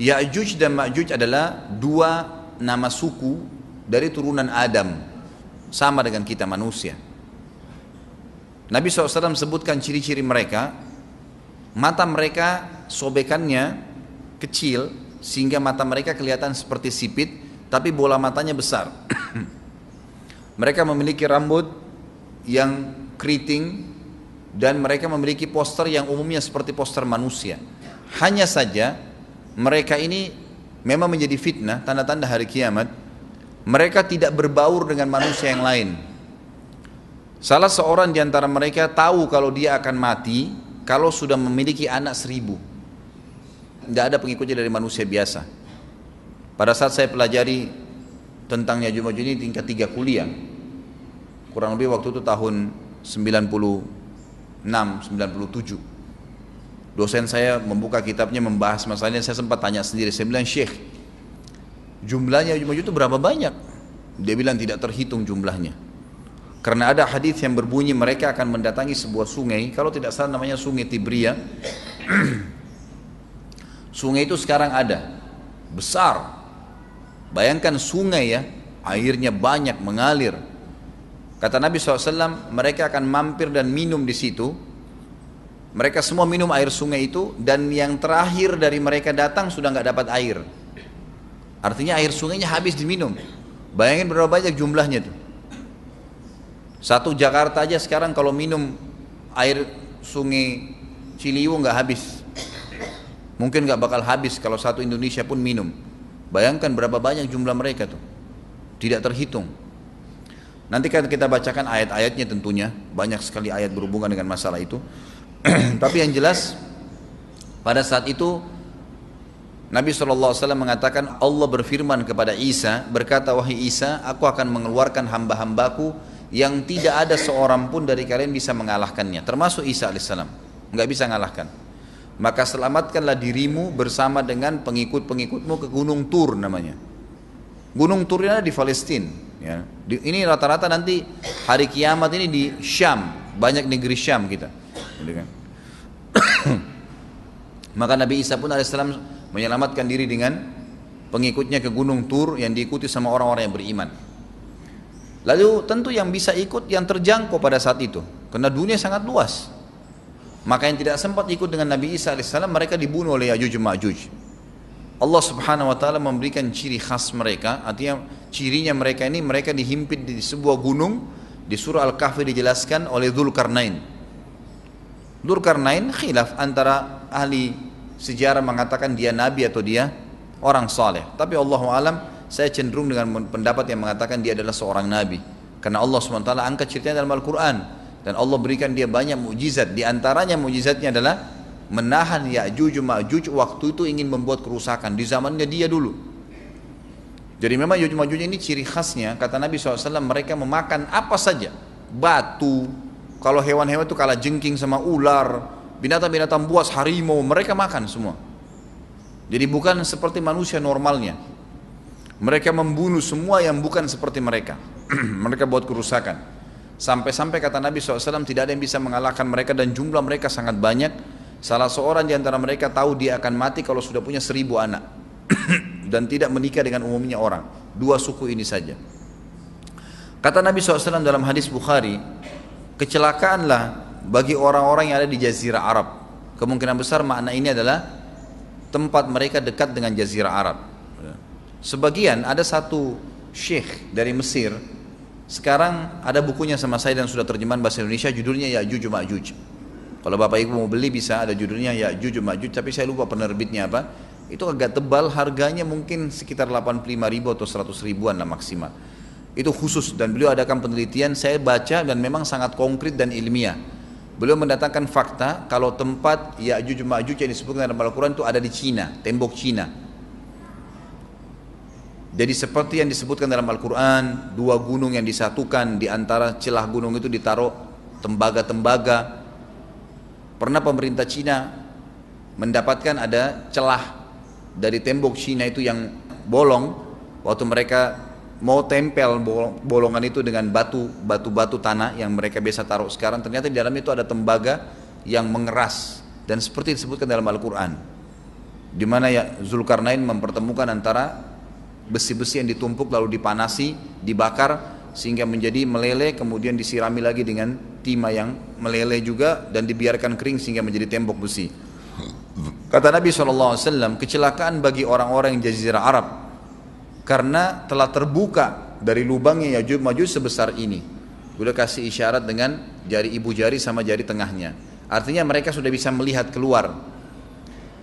Ya'juj dan Ma'juj adalah dua nama suku dari turunan Adam. Sama dengan kita manusia. Nabi SAW sebutkan ciri-ciri mereka. Mata mereka sobekannya kecil sehingga mata mereka kelihatan seperti sipit tapi bola matanya besar. mereka memiliki rambut yang keriting dan mereka memiliki poster yang umumnya seperti poster manusia. Hanya saja mereka ini memang menjadi fitnah tanda-tanda hari kiamat mereka tidak berbaur dengan manusia yang lain salah seorang di antara mereka tahu kalau dia akan mati kalau sudah memiliki anak seribu tidak ada pengikutnya dari manusia biasa pada saat saya pelajari tentang Yajud Majud ini tingkat tiga kuliah kurang lebih waktu itu tahun 96 97 dosen saya membuka kitabnya membahas masalahnya saya sempat tanya sendiri saya bilang Syekh jumlahnya jumlah itu berapa banyak dia bilang tidak terhitung jumlahnya karena ada hadis yang berbunyi mereka akan mendatangi sebuah sungai kalau tidak salah namanya sungai Tibria sungai itu sekarang ada besar bayangkan sungai ya airnya banyak mengalir kata Nabi SAW mereka akan mampir dan minum di situ mereka semua minum air sungai itu dan yang terakhir dari mereka datang sudah nggak dapat air. Artinya air sungainya habis diminum. Bayangin berapa banyak jumlahnya tuh. Satu Jakarta aja sekarang kalau minum air sungai Ciliwung nggak habis. Mungkin nggak bakal habis kalau satu Indonesia pun minum. Bayangkan berapa banyak jumlah mereka tuh. Tidak terhitung. Nanti kan kita bacakan ayat-ayatnya tentunya. Banyak sekali ayat berhubungan dengan masalah itu. Tapi yang jelas pada saat itu Nabi SAW mengatakan Allah berfirman kepada Isa berkata wahai Isa aku akan mengeluarkan hamba-hambaku yang tidak ada seorang pun dari kalian bisa mengalahkannya termasuk Isa as nggak bisa mengalahkan maka selamatkanlah dirimu bersama dengan pengikut-pengikutmu ke Gunung Tur namanya Gunung Tur ini ada di Palestina ya. ini rata-rata nanti hari kiamat ini di Syam banyak negeri Syam kita Kan? Maka Nabi Isa pun alaihissalam menyelamatkan diri dengan pengikutnya ke Gunung Tur yang diikuti sama orang-orang yang beriman. Lalu tentu yang bisa ikut yang terjangkau pada saat itu, karena dunia sangat luas. Maka yang tidak sempat ikut dengan Nabi Isa alaihissalam mereka dibunuh oleh Yajuj Ma'juj. Allah subhanahu wa ta'ala memberikan ciri khas mereka, artinya cirinya mereka ini mereka dihimpit di sebuah gunung, di surah Al-Kahfi dijelaskan oleh Dzulkarnain Durkarnain khilaf antara ahli sejarah mengatakan dia nabi atau dia orang saleh. Tapi Allah alam saya cenderung dengan pendapat yang mengatakan dia adalah seorang nabi. Karena Allah SWT angkat ceritanya dalam Al-Quran. Dan Allah berikan dia banyak mujizat. Di antaranya mujizatnya adalah menahan Ya'juj Ma'juj waktu itu ingin membuat kerusakan. Di zamannya dia dulu. Jadi memang Ya'juj Ma'juj ini ciri khasnya. Kata Nabi SAW mereka memakan apa saja. Batu, kalau hewan-hewan itu kalah jengking sama ular, binatang-binatang buas, harimau, mereka makan semua. Jadi bukan seperti manusia normalnya. Mereka membunuh semua yang bukan seperti mereka. mereka buat kerusakan. Sampai-sampai kata Nabi SAW tidak ada yang bisa mengalahkan mereka dan jumlah mereka sangat banyak. Salah seorang di antara mereka tahu dia akan mati kalau sudah punya seribu anak. dan tidak menikah dengan umumnya orang. Dua suku ini saja. Kata Nabi SAW dalam hadis Bukhari, kecelakaanlah bagi orang-orang yang ada di jazirah Arab. Kemungkinan besar makna ini adalah tempat mereka dekat dengan jazirah Arab. Sebagian ada satu syekh dari Mesir sekarang ada bukunya sama saya dan sudah terjemahan bahasa Indonesia judulnya Ya'juj Ma'juj. Kalau Bapak Ibu mau beli bisa ada judulnya Ya'juj Ma'juj tapi saya lupa penerbitnya apa. Itu agak tebal harganya mungkin sekitar 85 ribu atau 100 ribuan lah maksimal. Itu khusus dan beliau adakan penelitian, saya baca dan memang sangat konkret dan ilmiah. Beliau mendatangkan fakta kalau tempat Ya'juj Ma'juj yang disebutkan dalam Al-Quran itu ada di Cina, tembok Cina. Jadi seperti yang disebutkan dalam Al-Quran, dua gunung yang disatukan di antara celah gunung itu ditaruh tembaga-tembaga. Pernah pemerintah Cina mendapatkan ada celah dari tembok Cina itu yang bolong waktu mereka mau tempel bolongan itu dengan batu batu-batu tanah yang mereka biasa taruh sekarang ternyata di dalam itu ada tembaga yang mengeras dan seperti disebutkan dalam Al-Qur'an di mana ya Zulkarnain mempertemukan antara besi-besi yang ditumpuk lalu dipanasi, dibakar sehingga menjadi meleleh kemudian disirami lagi dengan timah yang meleleh juga dan dibiarkan kering sehingga menjadi tembok besi. Kata Nabi SAW, kecelakaan bagi orang-orang yang jazirah Arab karena telah terbuka dari lubangnya Yajuj Majuj sebesar ini. Udah kasih isyarat dengan jari ibu jari sama jari tengahnya. Artinya mereka sudah bisa melihat keluar.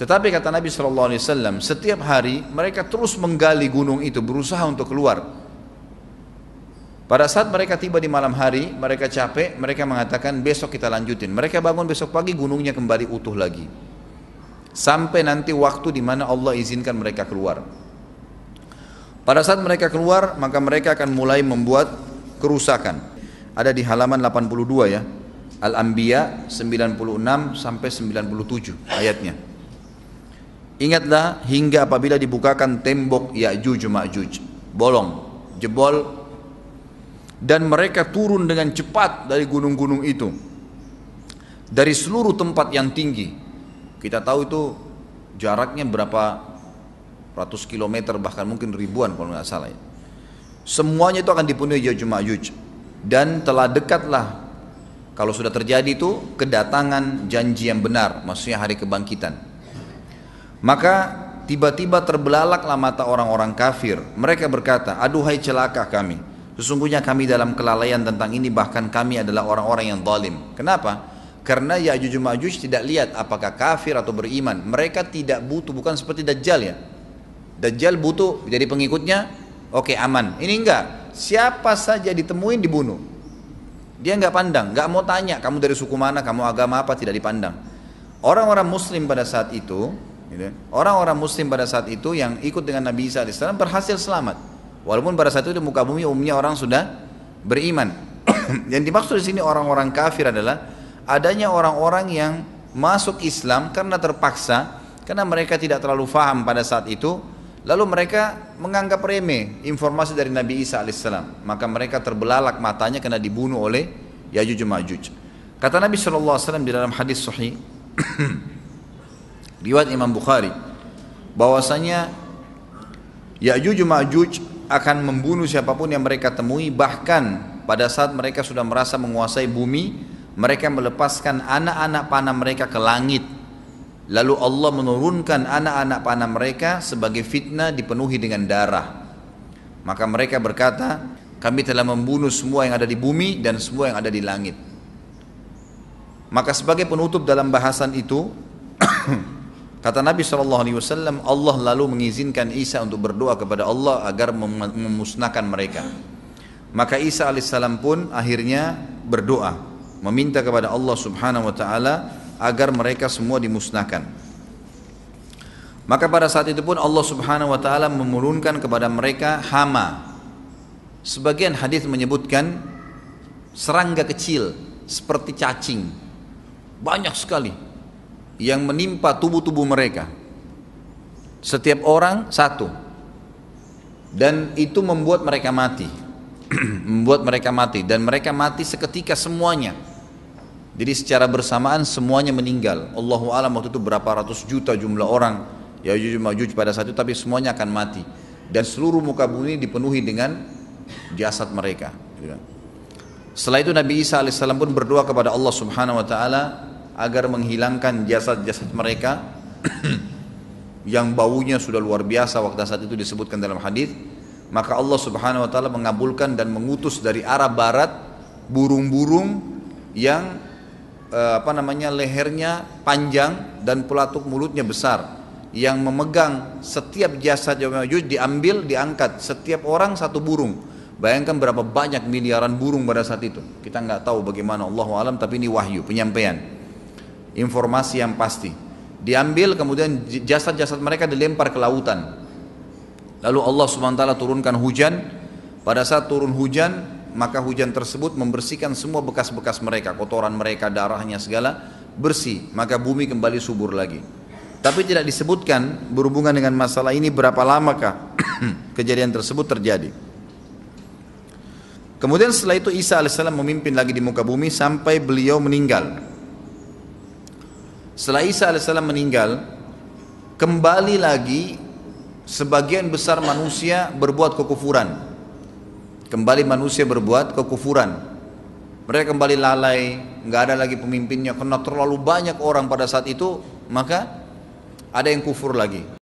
Tetapi kata Nabi Shallallahu Alaihi Wasallam, setiap hari mereka terus menggali gunung itu, berusaha untuk keluar. Pada saat mereka tiba di malam hari, mereka capek, mereka mengatakan besok kita lanjutin. Mereka bangun besok pagi gunungnya kembali utuh lagi. Sampai nanti waktu di mana Allah izinkan mereka keluar. Pada saat mereka keluar, maka mereka akan mulai membuat kerusakan. Ada di halaman 82 ya. Al-Anbiya 96 sampai 97 ayatnya. Ingatlah hingga apabila dibukakan tembok Ya'juj Ma'juj, bolong, jebol dan mereka turun dengan cepat dari gunung-gunung itu. Dari seluruh tempat yang tinggi. Kita tahu itu jaraknya berapa ratus kilometer bahkan mungkin ribuan kalau nggak salah ya. Semuanya itu akan dipenuhi Ya'juj Ma'juj dan telah dekatlah kalau sudah terjadi itu kedatangan janji yang benar, maksudnya hari kebangkitan. Maka tiba-tiba terbelalaklah mata orang-orang kafir. Mereka berkata, aduhai celaka kami. Sesungguhnya kami dalam kelalaian tentang ini bahkan kami adalah orang-orang yang zalim. Kenapa? Karena ya Ya'juj Ma'juj tidak lihat apakah kafir atau beriman. Mereka tidak butuh, bukan seperti Dajjal ya Dajjal butuh jadi pengikutnya, oke okay, aman. Ini enggak. Siapa saja ditemuin dibunuh. Dia enggak pandang, enggak mau tanya kamu dari suku mana, kamu agama apa tidak dipandang. Orang-orang Muslim pada saat itu, gitu ya, orang-orang Muslim pada saat itu yang ikut dengan Nabi Isa AS berhasil selamat. Walaupun pada saat itu di muka bumi umumnya orang sudah beriman. yang dimaksud di sini orang-orang kafir adalah adanya orang-orang yang masuk Islam karena terpaksa, karena mereka tidak terlalu faham pada saat itu Lalu mereka menganggap remeh informasi dari Nabi Isa alaihissalam. Maka mereka terbelalak matanya karena dibunuh oleh Yajuj Majuj. Kata Nabi SAW di dalam hadis sahih riwayat Imam Bukhari bahwasanya Yajuj Majuj akan membunuh siapapun yang mereka temui bahkan pada saat mereka sudah merasa menguasai bumi mereka melepaskan anak-anak panah mereka ke langit Lalu Allah menurunkan anak-anak panah mereka sebagai fitnah dipenuhi dengan darah. Maka mereka berkata, kami telah membunuh semua yang ada di bumi dan semua yang ada di langit. Maka sebagai penutup dalam bahasan itu, kata Nabi Shallallahu Alaihi Wasallam, Allah lalu mengizinkan Isa untuk berdoa kepada Allah agar memusnahkan mereka. Maka Isa alaihissalam pun akhirnya berdoa, meminta kepada Allah Subhanahu Wa Taala agar mereka semua dimusnahkan. Maka pada saat itu pun Allah Subhanahu wa taala memurunkan kepada mereka hama. Sebagian hadis menyebutkan serangga kecil seperti cacing. Banyak sekali yang menimpa tubuh-tubuh mereka. Setiap orang satu. Dan itu membuat mereka mati. membuat mereka mati dan mereka mati seketika semuanya jadi secara bersamaan semuanya meninggal. Allahu alam waktu itu berapa ratus juta jumlah orang Yajuj Majuj pada satu, tapi semuanya akan mati dan seluruh muka bumi dipenuhi dengan jasad mereka. Setelah itu Nabi Isa alaihissalam pun berdoa kepada Allah subhanahu wa taala agar menghilangkan jasad-jasad mereka yang baunya sudah luar biasa waktu saat itu disebutkan dalam hadis maka Allah Subhanahu wa taala mengabulkan dan mengutus dari arah barat burung-burung yang eh, apa namanya lehernya panjang dan pelatuk mulutnya besar yang memegang setiap jasad Ya'juj diambil diangkat setiap orang satu burung bayangkan berapa banyak miliaran burung pada saat itu kita nggak tahu bagaimana Allah alam tapi ini wahyu penyampaian informasi yang pasti diambil kemudian jasad-jasad mereka dilempar ke lautan lalu Allah subhanahu wa taala turunkan hujan pada saat turun hujan maka hujan tersebut membersihkan semua bekas-bekas mereka, kotoran mereka, darahnya segala bersih, maka bumi kembali subur lagi. Tapi tidak disebutkan berhubungan dengan masalah ini berapa lamakah kejadian tersebut terjadi. Kemudian setelah itu Isa alaihissalam memimpin lagi di muka bumi sampai beliau meninggal. Setelah Isa alaihissalam meninggal, kembali lagi sebagian besar manusia berbuat kekufuran, Kembali manusia berbuat kekufuran. Mereka kembali lalai, nggak ada lagi pemimpinnya karena terlalu banyak orang pada saat itu, maka ada yang kufur lagi.